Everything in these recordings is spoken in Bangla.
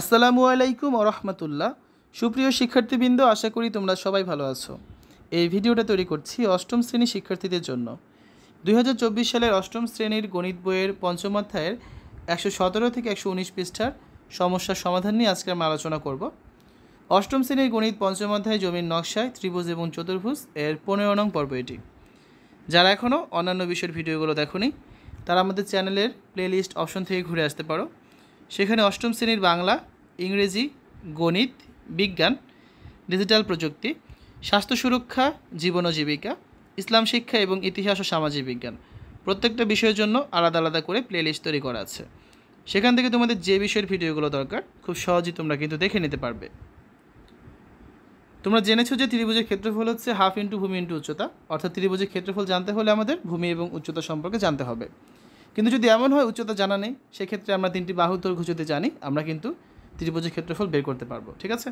আসসালামু আলাইকুম রহমতুল্লাহ সুপ্রিয় শিক্ষার্থীবৃন্দ আশা করি তোমরা সবাই ভালো আছো এই ভিডিওটা তৈরি করছি অষ্টম শ্রেণী শিক্ষার্থীদের জন্য দুই সালের অষ্টম শ্রেণীর গণিত বইয়ের পঞ্চম অধ্যায়ের একশো সতেরো থেকে একশো উনিশ পৃষ্ঠার সমস্যার সমাধান নিয়ে আজকে আমরা আলোচনা করব অষ্টম শ্রেণীর গণিত পঞ্চম অধ্যায় জমির নকশায় ত্রিভুজ এবং চতুর্ভুজ এর পনেরো নং পর্ব এটি যারা এখনও অন্যান্য বিষয়ের ভিডিওগুলো দেখনি তারা আমাদের চ্যানেলের প্লেলিস্ট অপশন থেকে ঘুরে আসতে পারো সেখানে অষ্টম শ্রেণীর বাংলা ইংরেজি গণিত বিজ্ঞান ডিজিটাল প্রযুক্তি স্বাস্থ্য সুরক্ষা জীবন ও জীবিকা ইসলাম শিক্ষা এবং ইতিহাস ও সামাজিক বিজ্ঞান প্রত্যেকটা বিষয়ের জন্য আলাদা আলাদা করে প্লেলিস্ট তৈরি করা আছে সেখান থেকে তোমাদের যে বিষয়ের ভিডিওগুলো দরকার খুব সহজেই তোমরা কিন্তু দেখে নিতে পারবে তোমরা জেনেছো যে ত্রিভুজের ক্ষেত্রফল হচ্ছে হাফ ইন্টু ভূমি ইন্টু উচ্চতা অর্থাৎ ত্রিভুজের ক্ষেত্রফল জানতে হলে আমাদের ভূমি এবং উচ্চতা সম্পর্কে জানতে হবে কিন্তু যদি এমন হয় উচ্চতা জানা নেই সেক্ষেত্রে আমরা তিনটি বাহুর দৈর্ঘ্য যদি জানি আমরা কিন্তু ত্রিভুজের ক্ষেত্রফল বের করতে পারবো ঠিক আছে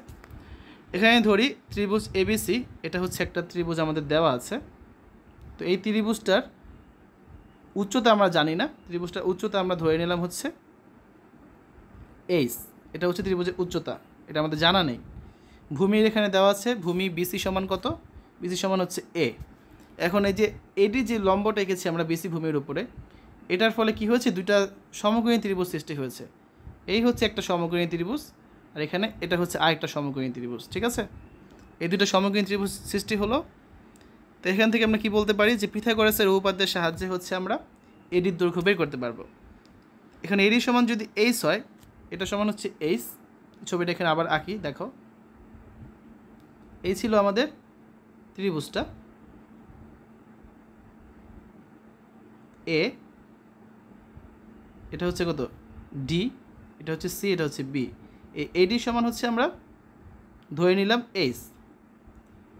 এখানে ধরি ত্রিভুজ এবিসি এটা হচ্ছে একটা ত্রিভুজ আমাদের দেওয়া আছে তো এই ত্রিভুজটার উচ্চতা আমরা জানি না ত্রিভুজটার উচ্চতা আমরা ধরে নিলাম হচ্ছে এইস এটা হচ্ছে ত্রিভুজের উচ্চতা এটা আমাদের জানা নেই ভূমির এখানে দেওয়া আছে ভূমি বিসি সমান কত বিসি সমান হচ্ছে এ এখন এই যে এটি যে লম্বটা এঁকেছি আমরা বিসি ভূমির উপরে এটার ফলে কি হয়েছে দুইটা সমকোণী ত্রিভুজ সৃষ্টি হয়েছে এই হচ্ছে একটা সমকোণী ত্রিভুজ আর এখানে এটা হচ্ছে আরেকটা সমকোণী ত্রিভুজ ঠিক আছে এই দুটো সমকোণী ত্রিভুজ সৃষ্টি হলো তো এখান থেকে আমরা কি বলতে পারি যে পিথাগোরাসের উপপাদ্যের সাহায্যে হচ্ছে আমরা এডির দৈর্ঘ্য বের করতে পারবো এখানে এডি সমান যদি এইচ হয় এটা সমান হচ্ছে এইচ ছবিটা এখানে আবার আঁকি দেখো এই ছিল আমাদের ত্রিভুজটা এ এটা হচ্ছে কত ডি এটা হচ্ছে সি এটা হচ্ছে বি এই এডি সমান হচ্ছে আমরা ধরে নিলাম এইচ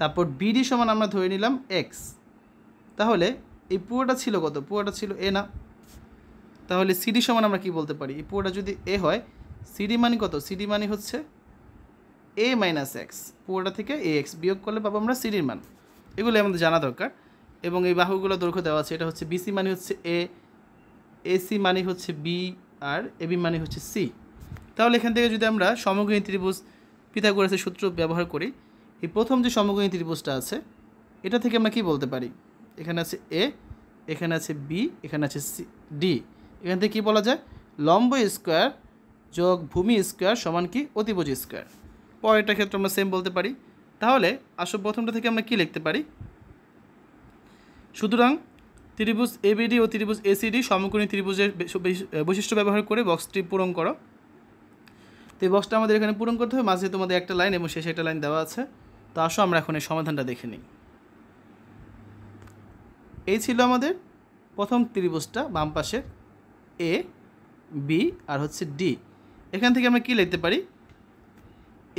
তারপর বিডি সমান আমরা ধরে নিলাম এক্স তাহলে এই পুরোটা ছিল কত পুরোটা ছিল এ না তাহলে সিডি সমান আমরা কি বলতে পারি এই পুরোটা যদি এ হয় সিডি মানে কত সিডি মানে হচ্ছে এ মাইনাস এক্স পুরোটা থেকে এ এক্স বিয়োগ করলে পাবো আমরা সিডির মান এগুলো আমাদের জানা দরকার এবং এই বাহুগুলো দৈর্ঘ্য দেওয়া আছে এটা হচ্ছে বিসি মানে হচ্ছে এ এসি মানে হচ্ছে বি আর এবি মানে হচ্ছে সি তাহলে এখান থেকে যদি আমরা সমগ্রহী ত্রিভুজ পিথাগোরাসের সূত্র ব্যবহার করি এই প্রথম যে সমগ্রহী ত্রিভুজটা আছে এটা থেকে আমরা কি বলতে পারি এখানে আছে এ এখানে আছে বি এখানে আছে সি ডি এখান থেকে কী বলা যায় লম্ব স্কোয়ার যোগ ভূমি স্কোয়ার সমান কি অতিভুজ স্কোয়ার পরেরটা ক্ষেত্রে আমরা সেম বলতে পারি তাহলে আসল প্রথমটা থেকে আমরা কি লিখতে পারি সুতরাং ত্রিভুজ এবিডি ও ত্রিভুজ এসিডি সমকোণী ত্রিভুজের বৈশিষ্ট্য ব্যবহার করে বক্সটি পূরণ করো তো এই বক্সটা আমাদের এখানে পূরণ করতে হবে মাঝে তোমাদের একটা লাইন এবং শেষে একটা লাইন দেওয়া আছে তো আসো আমরা এখন এই সমাধানটা দেখে নিই এই ছিল আমাদের প্রথম ত্রিভুজটা বাম পাশের এ বি আর হচ্ছে ডি এখান থেকে আমরা কি লিখতে পারি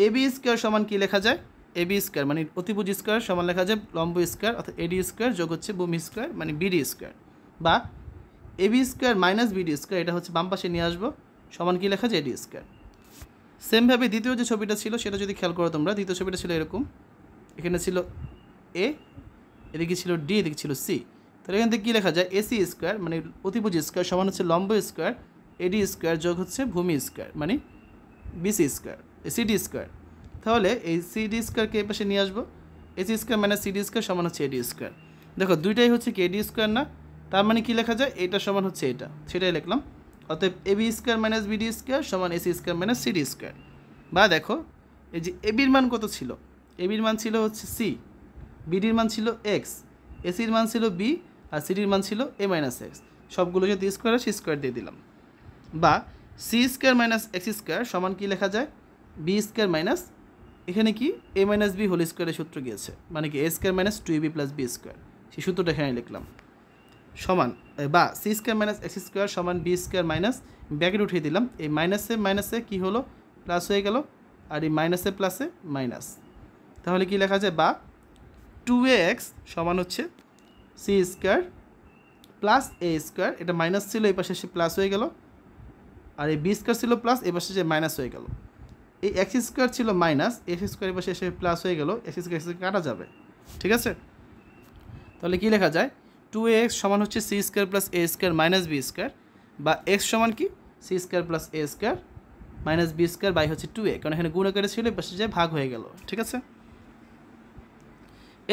এ বি স্কোয়ার সমান কী লেখা যায় এবি স্কোয়ার মানে অতিভুজ স্কোয়ার সমান লেখা যায় লম্ব স্কোয়ার অর্থাৎ এডি স্কোয়ার যোগ হচ্ছে ভূমি স্কোয়ার মানে বিডি স্কোয়ার বা AB square minus BD square এটা হচ্ছে বাম পাশে নিয়ে আসবো সমান কী লেখা যায় এডি স্কোয়ার সেমভাবে দ্বিতীয় যে ছবিটা ছিল সেটা যদি খেয়াল করো তোমরা দ্বিতীয় ছবিটা ছিল এরকম এখানে ছিল এ এদিকে ছিল ডি এদিকে ছিল সি তাহলে এখান থেকে কী লেখা যায় এসি স্কোয়ার মানে অতিভুজ স্কোয়ার সমান হচ্ছে লম্ব স্কোয়ার এডি স্কোয়ার যোগ হচ্ছে ভূমি স্কোয়ার মানে বিসি স্কোয়ার সিডি স্কোয়ার তাহলে এই সি ডি স্কোয়ারকে এই পাশে নিয়ে আসবো AC square minus C D square সমান হচ্ছে এডি স্কোয়ার দেখো দুইটাই হচ্ছে কি এডি স্কোয়ার না তার মানে কি লেখা যায় এটা সমান হচ্ছে এটা সেটাই লিখলাম অতএব AB square minus BD square সমান AC square minus CD square বা দেখো এই যে এবির মান কত ছিল এবির মান ছিল হচ্ছে সি বিডির মান ছিল এক্স এসির e মান ছিল বি আর সিডির মান ছিল এ মাইনাস এক্স সবগুলো যদি স্কোয়ার সি স্কোয়ার দিয়ে দিলাম বা C square minus X square সমান কি লেখা যায় বি স্কোয়ার মাইনাস এখানে কি এ মাইনাস বি হোল স্কোয়ারের সূত্র গিয়েছে মানে কি A square minus two B plus B square সেই সূত্রটা এখানে লিখলাম সমান বা C square minus X square সমান বি স্কোয়ার মাইনাস ব্যাকেট উঠিয়ে দিলাম এই মাইনাসে মাইনাসে কি হলো প্লাস হয়ে গেল আর এই মাইনাসে প্লাসে মাইনাস তাহলে কি লেখা যায় বা টু এক্স সমান হচ্ছে C square plus A square এটা মাইনাস ছিল এই পাশে সে প্লাস হয়ে গেল আর এই বি স্কোয়ার ছিল প্লাস এ পাশে সে মাইনাস হয়ে গেল এই এক্স স্কোয়ার ছিল মাইনাস এক্স স্কোয়ারের পাশে এসে প্লাস হয়ে গেল এক্স স্কোয়ার এক্স কাটা যাবে ঠিক আছে তাহলে কি লেখা যায় টু এক্স সমান হচ্ছে C square plus A square minus B square বা এক্স সমান কি C square plus A square minus B square by হচ্ছে টু এ কারণ এখানে গুণ আকারে ছিল পাশে যে ভাগ হয়ে গেল ঠিক আছে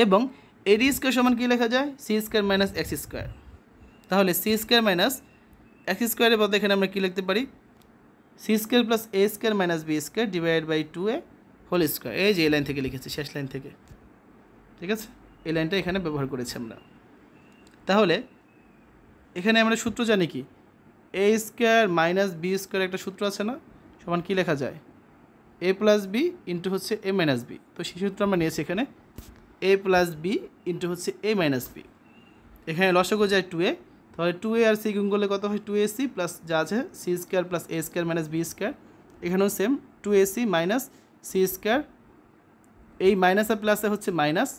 এবং এডি স্কোয়ার সমান কী লেখা যায় C square minus X square তাহলে সি স্কোয়ার মাইনাস এক্স স্কোয়ারের বদলে এখানে আমরা কী লিখতে পারি C square plus A square minus B square divide by two A whole square এই যে এই লাইন থেকে লিখেছি শেষ লাইন থেকে ঠিক আছে এই লাইনটা এখানে ব্যবহার করেছি আমরা তাহলে এখানে আমরা সূত্র জানি কি A square minus B square একটা সূত্র আছে না সমান কি লেখা যায় এ প্লাস বি ইন্টু হচ্ছে এ মাইনাস বি তো সেই সূত্র আমরা নিয়েছি এখানে এ প্লাস বি ইন্টু হচ্ছে এ মাইনাস বি এখানে লসগো যায় টু এ তাহলে টু এ আর সি গুণ করলে কত হয় টু এ সি প্লাস যা আছে C square plus A square minus B square এখানেও same two A C minus C square এই মাইনাসে প্লাসে হচ্ছে মাইনাস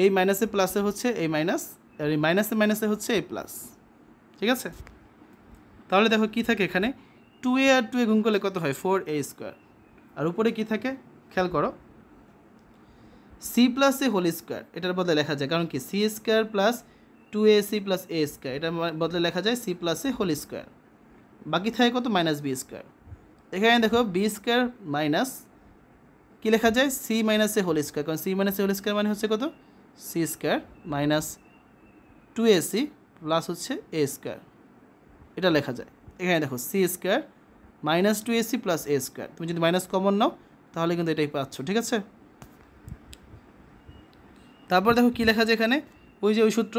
এই মাইনাসে প্লাসে হচ্ছে এই মাইনাস আর এই মাইনাসে মাইনাসে হচ্ছে এ প্লাস ঠিক আছে তাহলে দেখো কি থাকে এখানে টু এ আর টু এ গুণ করলে কত হয় ফোর এ স্কোয়ার আর উপরে কি থাকে খেয়াল করো C plus A whole square এটার বদলে লেখা যায় কারণ কি C square plus two A C plus A square এটা বদলে লেখা যায় C plus A whole square বাকি থাকে কত মাইনাস বি স্কোয়ার এখানে দেখো বি স্কোয়ার মাইনাস কী লেখা যায় C minus A whole square কারণ C minus A whole square মানে হচ্ছে কত C square minus two A C plus হচ্ছে এ স্কোয়ার এটা লেখা যায় এখানে দেখো C square minus two A C plus A square তুমি যদি মাইনাস কমন নাও তাহলে কিন্তু এটাই পাচ্ছ ঠিক আছে তারপর দেখো কী লেখা যায় এখানে ওই যে ওই সূত্র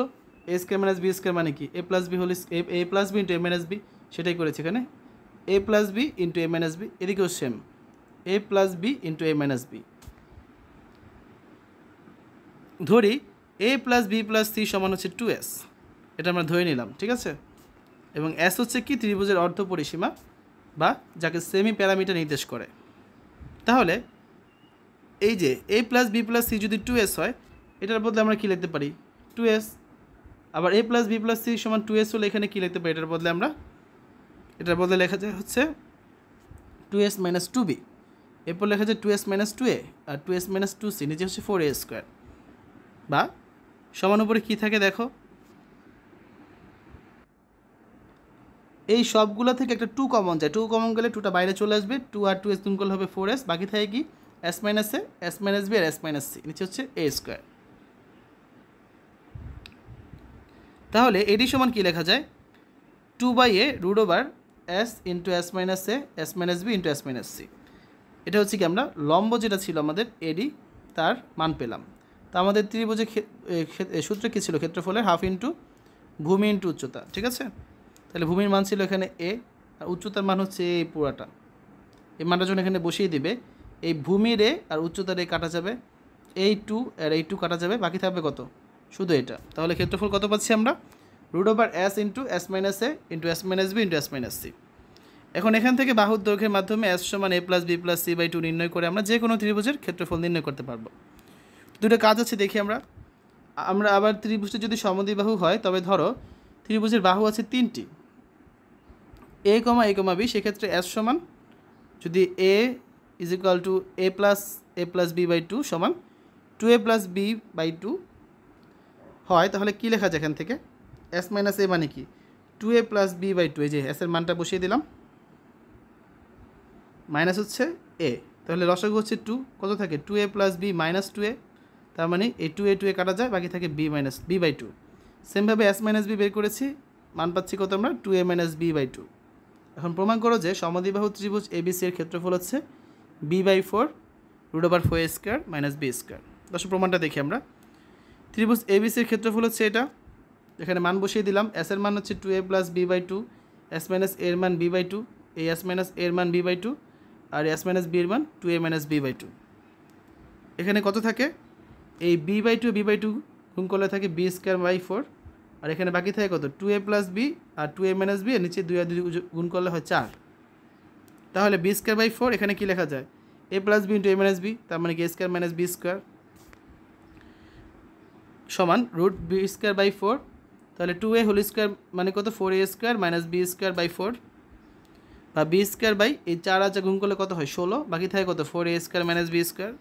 A square minus B square মানে কি এ প্লাস বি হল A plus B into A minus B সেটাই করেছি এখানে A plus B into A minus B এদিকেও same A plus B into A minus B ধরি A plus B plus C সমান হচ্ছে টু এস এটা আমরা ধরে নিলাম ঠিক আছে এবং এস হচ্ছে কি ত্রিভুজের অর্ধ পরিসীমা বা যাকে সেমি প্যারামিটার নির্দেশ করে তাহলে এই যে A plus B plus C যদি টু এস হয় এটার বদলে আমরা কী লিখতে পারি টু এস আবার A plus B plus C সমান টু এস হলে এখানে কী লিখতে পারি এটার বদলে আমরা এটার বদলে লেখা যায় হচ্ছে two S minus two B এরপর লেখা যায় two S minus two A আর two S minus two C নিচে হচ্ছে ফোর এ স্কোয়ার বা সমান উপরে কী থাকে দেখো এই সবগুলো থেকে একটা টু কমন যায় টু কমন গেলে টুটা বাইরে চলে আসবে টু আর টু এস গুণ হবে ফোর এস বাকি থাকে কি S minus A S minus B আর এস মাইনাস সি নিচে হচ্ছে এ স্কোয়ার তাহলে এডি সমান কী লেখা যায় two by A root over S into S minus A S minus B into S minus C এটা হচ্ছে কি আমরা লম্ব যেটা ছিল আমাদের এডি তার মান পেলাম তা আমাদের ত্রিভুজের সূত্র কী ছিল ক্ষেত্রফলের হাফ ইন্টু ভূমি ইন্টু উচ্চতা ঠিক আছে তাহলে ভূমির মান ছিল এখানে এ আর উচ্চতার মান হচ্ছে এই পুরাটা এই মানটা যখন এখানে বসিয়ে দিবে এই ভূমির এ আর উচ্চতার এ কাটা যাবে এই টু আর এই টু কাটা যাবে বাকি থাকবে কত শুধু এটা তাহলে ক্ষেত্রফল কত পাচ্ছি আমরা root over S into S minus A into S minus B into S minus C এখন এখান থেকে বাহুর দৈর্ঘ্যের মাধ্যমে এস সমান A plus B plus C by two নির্ণয় করে আমরা যে কোনো ত্রিভুজের ক্ষেত্রফল নির্ণয় করতে পারবো দুটো কাজ আছে দেখি আমরা আমরা আবার ত্রিভুজটি যদি সমদ্বিবাহু হয় তবে ধরো ত্রিভুজের বাহু আছে তিনটি এ কমা এ কমা বি সেক্ষেত্রে এস সমান যদি A is equal to A plus A plus B by two সমান two A plus B by two হয় তাহলে কি লেখা যায় এখান থেকে এস মাইনাস এ মানে কি two A plus B by two এই যে এসের মানটা বসিয়ে দিলাম মাইনাস হচ্ছে এ তাহলে রসগো হচ্ছে টু কত থাকে two A plus B minus two A তার মানে এ টু এ টু এ কাটা যায় বাকি থাকে B minus B by two সেমভাবে এস মাইনাস বি বের করেছি মান পাচ্ছি কত আমরা two A minus B by two এখন প্রমাণ করো যে সমদ্বিবাহু ত্রিভুজ সি এর ক্ষেত্রফল হচ্ছে B by four root over four square minus B square দশ প্রমাণটা দেখি আমরা ত্রিভুজ এবিসির ক্ষেত্রফল হচ্ছে এটা এখানে মান বসিয়ে দিলাম এস এর মান হচ্ছে two A plus B by two S minus এর মান বি বাই টু এই এস মাইনাস এর মান বি বাই টু আর এস মাইনাস বি এর মান two A minus B by two এখানে কত থাকে এই B by two B by two গুণ করলে থাকে বি স্কোয়ার বাই ফোর আর এখানে বাকি থাকে কত টু এ প্লাস বি আর টু এ মাইনাস বি আর নিচে দুই আর দুই গুণ করলে হয় চার তাহলে বি স্কোয়ার বাই ফোর এখানে কী লেখা যায় A plus B into A minus B তার মানে কি A square minus B square সমান root B square by four তাহলে টু এ হোল স্কোয়ার মানে কত four A square minus B square by four বা বি স্কোয়ার বাই এই চার আচা গুণ করলে কত হয় ষোলো বাকি থাকে কত four A square minus B square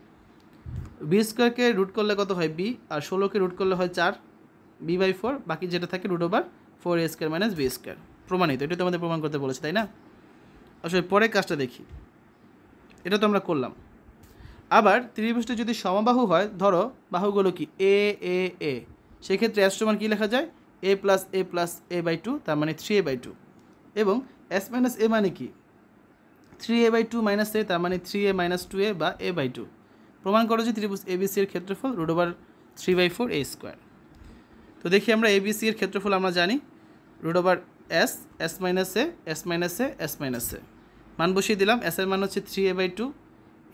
B স্কোয়ারকে রুট করলে কত হয় বি আর ষোলোকে রুট করলে হয় চার বি বাই ফোর বাকি যেটা থাকে root over four A square minus B square প্রমাণিত এটা তোমাদের প্রমাণ করতে বলেছে তাই না আসলে পরের কাজটা দেখি এটা তো আমরা করলাম আবার ত্রিভুজটি যদি সমবাহু হয় ধরো বাহুগুলো কি এ এ এ সেক্ষেত্রে এস সমান কী লেখা যায় A plus A plus A by two তার মানে থ্রি এ বাই টু এবং এস মাইনাস এ মানে কি three A by two minus A তার মানে three A minus two A বা এ বাই টু প্রমাণ করো যে ত্রিভুজ এবিসি এর ক্ষেত্রফল root over three by four A square তো দেখি আমরা এবিসি এর ক্ষেত্রফল আমরা জানি root over S S minus A S minus A S minus A মান বসিয়ে দিলাম এস এর মান হচ্ছে three A by two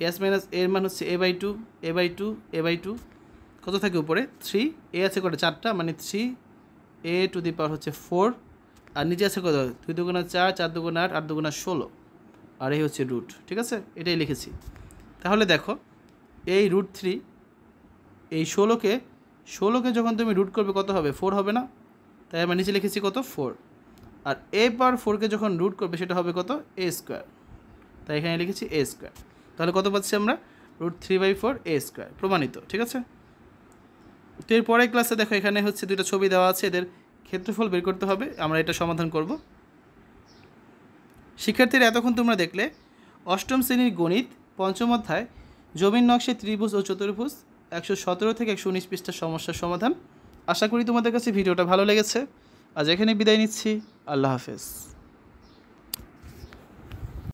S minus এর মান হচ্ছে A by two A by two A by two কত থাকে উপরে থ্রি এ আছে কটা চারটা মানে থ্রি এ টু দি পাওয়ার হচ্ছে ফোর আর নিচে আছে কত দুই দুগুণা চার চার দুগুণা আট আট দুগুণা ষোলো আর এই হচ্ছে রুট ঠিক আছে এটাই লিখেছি তাহলে দেখো এই রুট থ্রি এই ষোলোকে ষোলোকে যখন তুমি রুট করবে কত হবে ফোর হবে না তাই আমরা নিচে লিখেছি কত ফোর আর এ পার ফোরকে যখন রুট করবে সেটা হবে কত এ স্কোয়ার তাই এখানে লিখেছি এ স্কোয়ার তাহলে কত পাচ্ছি আমরা root three by four A square প্রমাণিত ঠিক আছে তো এর পরের ক্লাসে দেখো এখানে হচ্ছে দুটো ছবি দেওয়া আছে এদের ক্ষেত্রফল বের করতে হবে আমরা এটা সমাধান করব শিক্ষার্থীরা এতক্ষণ তোমরা দেখলে অষ্টম শ্রেণীর গণিত পঞ্চম অধ্যায় জমির নকশায় ত্রিভুজ ও চতুর্ভুজ একশো সতেরো থেকে একশো উনিশ পৃষ্ঠার সমস্যার সমাধান আশা করি তোমাদের কাছে ভিডিওটা ভালো লেগেছে আজ এখানে বিদায় নিচ্ছি আল্লাহ হাফেজ